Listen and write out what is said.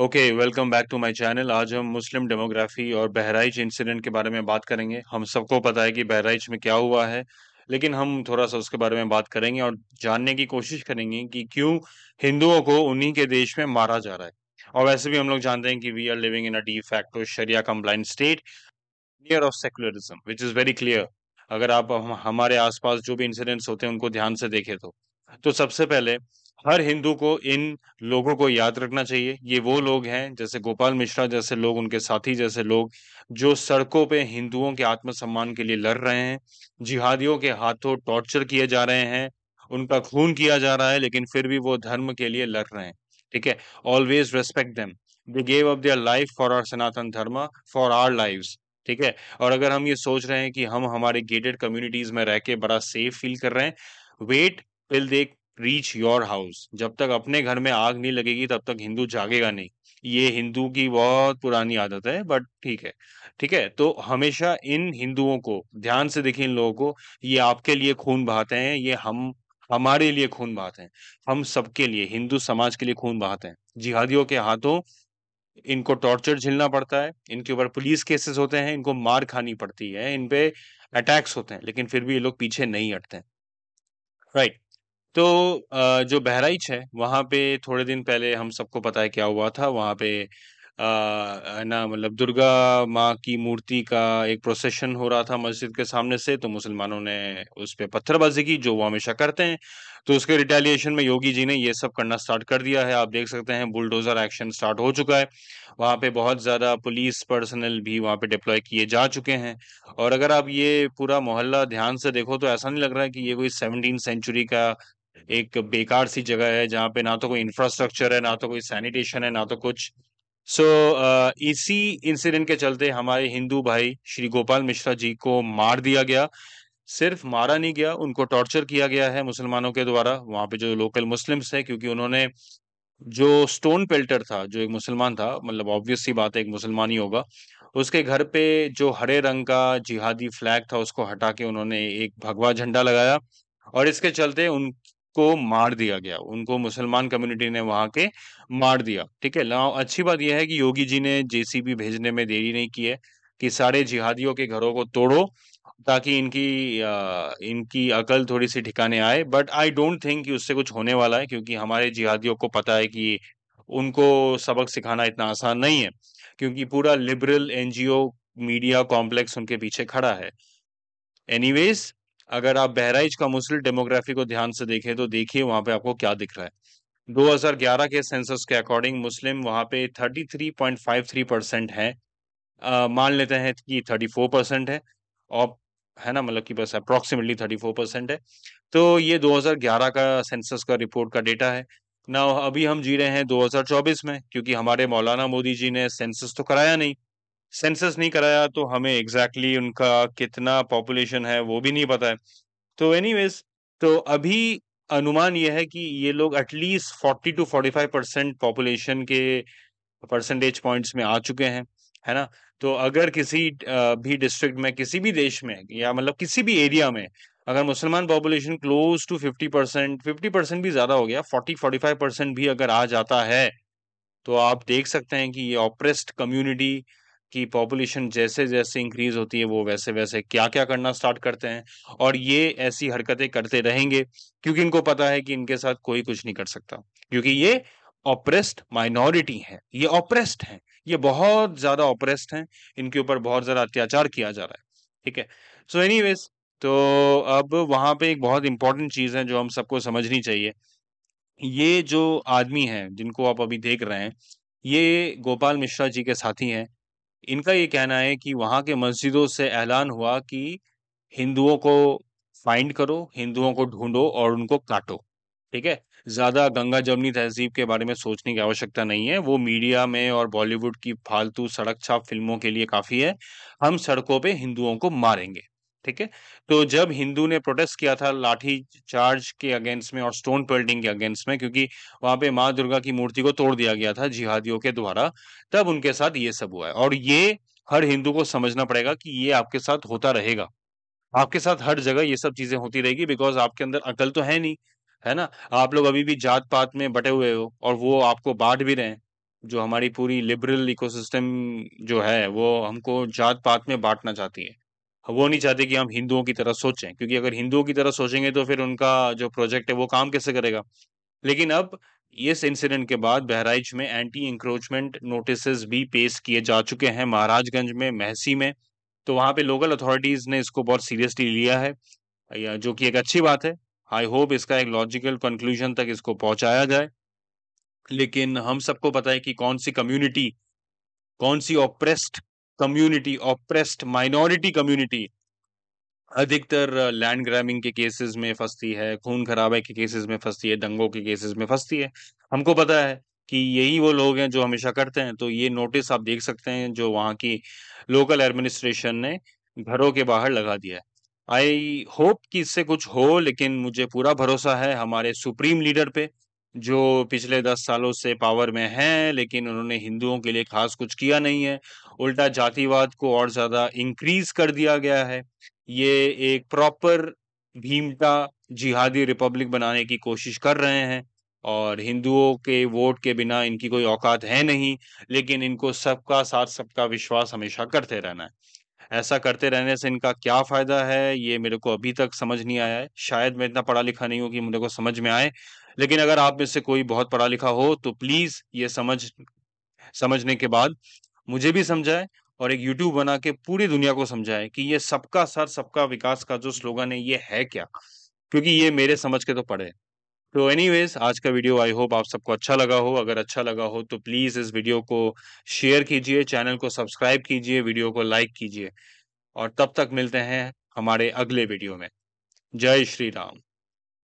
Okay welcome back to my channel आज हम मुस्लिम demography और बहराइच इंसिडेंट के बारे में बात करेंगे हम सबको पता है कि बहराइच में क्या हुआ है लेकिन हम थोड़ा सा उसके बारे में बात करेंगे और जानने की कोशिश करेंगे कि क्यों हिंदुओं को उन्हीं के देश में मारा जा रहा है और वैसे भी हम लोग जानते हैं कि we are living in a de facto sharia compliant state veneer of secularism which is very clear अगर आप हमारे आसपास जो भी इंसिडेंट्स होते हैं उनको ध्यान से देखें तो तो सबसे पहले हर हिंदू को इन लोगों को याद रखना चाहिए ये वो लोग हैं जैसे गोपाल मिश्रा जैसे लोग उनके साथी जैसे लोग जो सड़कों पे हिंदुओं के आत्मसम्मान के लिए लड़ रहे हैं जिहादियों के हाथों टॉर्चर किए जा रहे हैं उनका खून किया जा रहा है लेकिन फिर भी वो धर्म के लिए लड़ रहे हैं ठीक है always respect them they gave up their life for our Sanatan Dharma for are live ठीक है और अगर हम ये सोच रहे हैं कि हम हमारे गेटेड कम्युनिटीज में रह के बड़ा सेफ फील कर रहे हैं wait till they reach your house जब तक अपने घर में आग नहीं लगेगी तब तक हिंदू जागेगा नहीं ये हिंदू की बहुत पुरानी आदत है बट ठीक है ठीक है तो हमेशा इन हिंदुओं को ध्यान से देखिए इन लोगों को ये आपके लिए खून बहाते हैं ये हम हमारे लिए खून बहाते हैं हम सबके लिए हिंदू समाज के लिए खून बहाते हैं जिहादियों के हाथों इनको टॉर्चर झेलना पड़ता है इनके ऊपर पुलिस केसेस होते हैं इनको मार खानी पड़ती है इनपे अटैक्स होते हैं लेकिन फिर भी ये लोग पीछे नहीं हटते हैं राइट right. तो जो बहराइच है, वहाँ पे थोड़े दिन पहले हम सबको पता है क्या हुआ था, वहाँ पे अ, है ना मतलब दुर्गा माँ की मूर्ति का एक प्रोसेशन हो रहा था मस्जिद के सामने से, तो मुसलमानों ने उस पर पत्थरबाज़ी की, जो वो हमेशा करते हैं। तो उसके रिटेलिएशन में योगी जी ने ये सब करना स्टार्ट कर दिया है, आप देख सकते हैं बुलडोज़र एक्शन स्टार्ट हो चुका है। वहाँ पे बहुत ज़्यादा पुलिस पर्सनल भी वहाँ पे डिप्लॉय किए जा चुके हैं और अगर आप ये पूरा मोहल्ला ध्यान से देखो, तो ऐसा नहीं लग रहा है कि ये कोई सेवनटीन सेंचुरी का एक बेकार सी जगह है जहाँ पे ना तो कोई इंफ्रास्ट्रक्चर है ना तो कोई सैनिटेशन है ना तो कुछ सो so, uh, इसी इंसिडेंट के चलते हमारे हिंदू भाई श्री गोपाल मिश्रा जी को मार दिया गया सिर्फ मारा नहीं गया उनको टॉर्चर किया गया है मुसलमानों के द्वारा वहां पे जो लोकल मुस्लिम्स हैं क्योंकि उन्होंने जो स्टोन पेल्टर था जो एक मुसलमान था मतलब ऑब्वियस सी बात है एक मुसलमान ही होगा उसके घर पे जो हरे रंग का जिहादी फ्लैग था उसको हटा के उन्होंने एक भगवा झंडा लगाया और इसके चलते उन को मार दिया गया उनको मुसलमान कम्युनिटी ने वहां के मार दिया ठीक है ना अच्छी बात यह है कि योगी जी ने जेसीबी भेजने में देरी नहीं की है कि सारे जिहादियों के घरों को तोड़ो ताकि इनकी आ, इनकी अकल थोड़ी सी ठिकाने आए बट आई डोंट थिंक कि उससे कुछ होने वाला है क्योंकि हमारे जिहादियों को पता है कि उनको सबक सिखाना इतना आसान नहीं है क्योंकि पूरा लिबरल एनजीओ मीडिया कॉम्प्लेक्स उनके पीछे खड़ा है एनीवेज अगर आप बहराइच का मुस्लिम डेमोग्राफी को ध्यान से देखें तो देखिए वहाँ पे आपको क्या दिख रहा है 2011 के सेंसस के अकॉर्डिंग मुस्लिम वहाँ पे 33.53 परसेंट है मान लेते हैं कि 34 परसेंट है और है ना मतलब कि बस अप्रोक्सीमेटली 34 परसेंट है तो ये 2011 का सेंसस का रिपोर्ट का डेटा है ना अभी हम जी रहे हैं 2024 में क्योंकि हमारे मौलाना मोदी जी ने सेंसस तो कराया नहीं सेंसस नहीं कराया तो हमें एग्जैक्टली exactly उनका कितना पॉपुलेशन है वो भी नहीं पता है तो एनी तो अभी अनुमान यह है कि ये लोग at least forty two forty five percent population के परसेंटेज पॉइंट्स में आ चुके हैं है ना तो अगर किसी भी डिस्ट्रिक्ट में किसी भी देश में या मतलब किसी भी एरिया में अगर मुसलमान population close to fifty percent fifty percent भी ज़्यादा हो गया फोर्टी फोर्टी फाइव परसेंट भी अगर आ जाता है तो आप देख सकते हैं कि ये ऑप्रेस्ड कम्युनिटी कि पॉपुलेशन जैसे जैसे इंक्रीज होती है वो वैसे वैसे क्या क्या करना स्टार्ट करते हैं और ये ऐसी हरकतें करते रहेंगे क्योंकि इनको पता है कि इनके साथ कोई कुछ नहीं कर सकता क्योंकि ये ऑप्रेस्ड माइनॉरिटी है ये ऑप्रेस्ड है ये बहुत ज़्यादा ऑप्रेस्ड है इनके ऊपर बहुत ज़्यादा अत्याचार किया जा रहा है ठीक है सो एनी तो अब वहां पे एक बहुत इंपॉर्टेंट चीज़ है जो हम सबको समझनी चाहिए ये जो आदमी है जिनको आप अभी देख रहे हैं ये गोपाल मिश्रा जी के साथी हैं इनका ये कहना है कि वहाँ के मस्जिदों से ऐलान हुआ कि हिंदुओं को फाइंड करो हिंदुओं को ढूंढो और उनको काटो ठीक है ज़्यादा गंगा जमनी तहजीब के बारे में सोचने की आवश्यकता नहीं है वो मीडिया में और बॉलीवुड की फालतू सड़क छाप फिल्मों के लिए काफ़ी है हम सड़कों पे हिंदुओं को मारेंगे ठीक है तो जब हिंदू ने प्रोटेस्ट किया था लाठी चार्ज के अगेंस्ट में और स्टोन पेल्टिंग के अगेंस्ट में क्योंकि वहां पे माँ दुर्गा की मूर्ति को तोड़ दिया गया था जिहादियों के द्वारा तब उनके साथ ये सब हुआ है और ये हर हिंदू को समझना पड़ेगा कि ये आपके साथ होता रहेगा आपके साथ हर जगह ये सब चीजें होती रहेगी बिकॉज आपके अंदर अकल तो है नहीं है ना आप लोग अभी भी जात पात में बटे हुए हो और वो आपको बांट भी रहे हैं जो हमारी पूरी लिबरल इकोसिस्टम जो है वो हमको जात पात में बांटना चाहती है वो नहीं चाहते कि हम हिंदुओं की तरह सोचें क्योंकि अगर हिंदुओं की तरह सोचेंगे तो फिर उनका जो प्रोजेक्ट है वो काम कैसे करेगा लेकिन अब इस इंसिडेंट के बाद बहराइच में एंटी इंक्रोचमेंट नोटिस भी पेश किए जा चुके हैं महाराजगंज में महसी में तो वहाँ पे लोकल अथॉरिटीज़ ने इसको बहुत सीरियसली लिया है जो कि एक अच्छी बात है आई होप इसका एक लॉजिकल कंक्लूजन तक इसको पहुंचाया जाए लेकिन हम सबको पता है कि कौन सी कम्युनिटी कौन सी oppressed community oppressed minority community अधिकतर लैंड ग्रैबिंग के केसेस में फंसती है खून खराबे के केसेस में फंसती है दंगों के केसेस में फंसती है हमको पता है कि यही वो लोग हैं जो हमेशा करते हैं तो ये नोटिस आप देख सकते हैं जो वहां की लोकल एडमिनिस्ट्रेशन ने घरों के बाहर लगा दिया है आई होप कि इससे कुछ हो लेकिन मुझे पूरा भरोसा है हमारे सुप्रीम लीडर पे जो पिछले दस सालों से पावर में हैं लेकिन उन्होंने हिंदुओं के लिए खास कुछ किया नहीं है उल्टा जातिवाद को और ज़्यादा इंक्रीज कर दिया गया है ये एक प्रॉपर भीमटा जिहादी रिपब्लिक बनाने की कोशिश कर रहे हैं और हिंदुओं के वोट के बिना इनकी कोई औकात है नहीं लेकिन इनको सबका साथ सबका विश्वास हमेशा करते रहना है ऐसा करते रहने से इनका क्या फ़ायदा है ये मेरे को अभी तक समझ नहीं आया है शायद मैं इतना पढ़ा लिखा नहीं हूँ कि मेरे को समझ में आए लेकिन अगर आप में से कोई बहुत पढ़ा लिखा हो तो प्लीज ये समझ समझने के बाद मुझे भी समझाए और एक यूट्यूब बना के पूरी दुनिया को समझाए कि ये सबका सर सबका विकास का जो स्लोगन है ये है क्या क्योंकि ये मेरे समझ के तो पड़े तो एनीवेज आज का वीडियो आई होप आप सबको अच्छा लगा हो अगर अच्छा लगा हो तो प्लीज़ इस वीडियो को शेयर कीजिए चैनल को सब्सक्राइब कीजिए वीडियो को लाइक कीजिए और तब तक मिलते हैं हमारे अगले वीडियो में जय श्री राम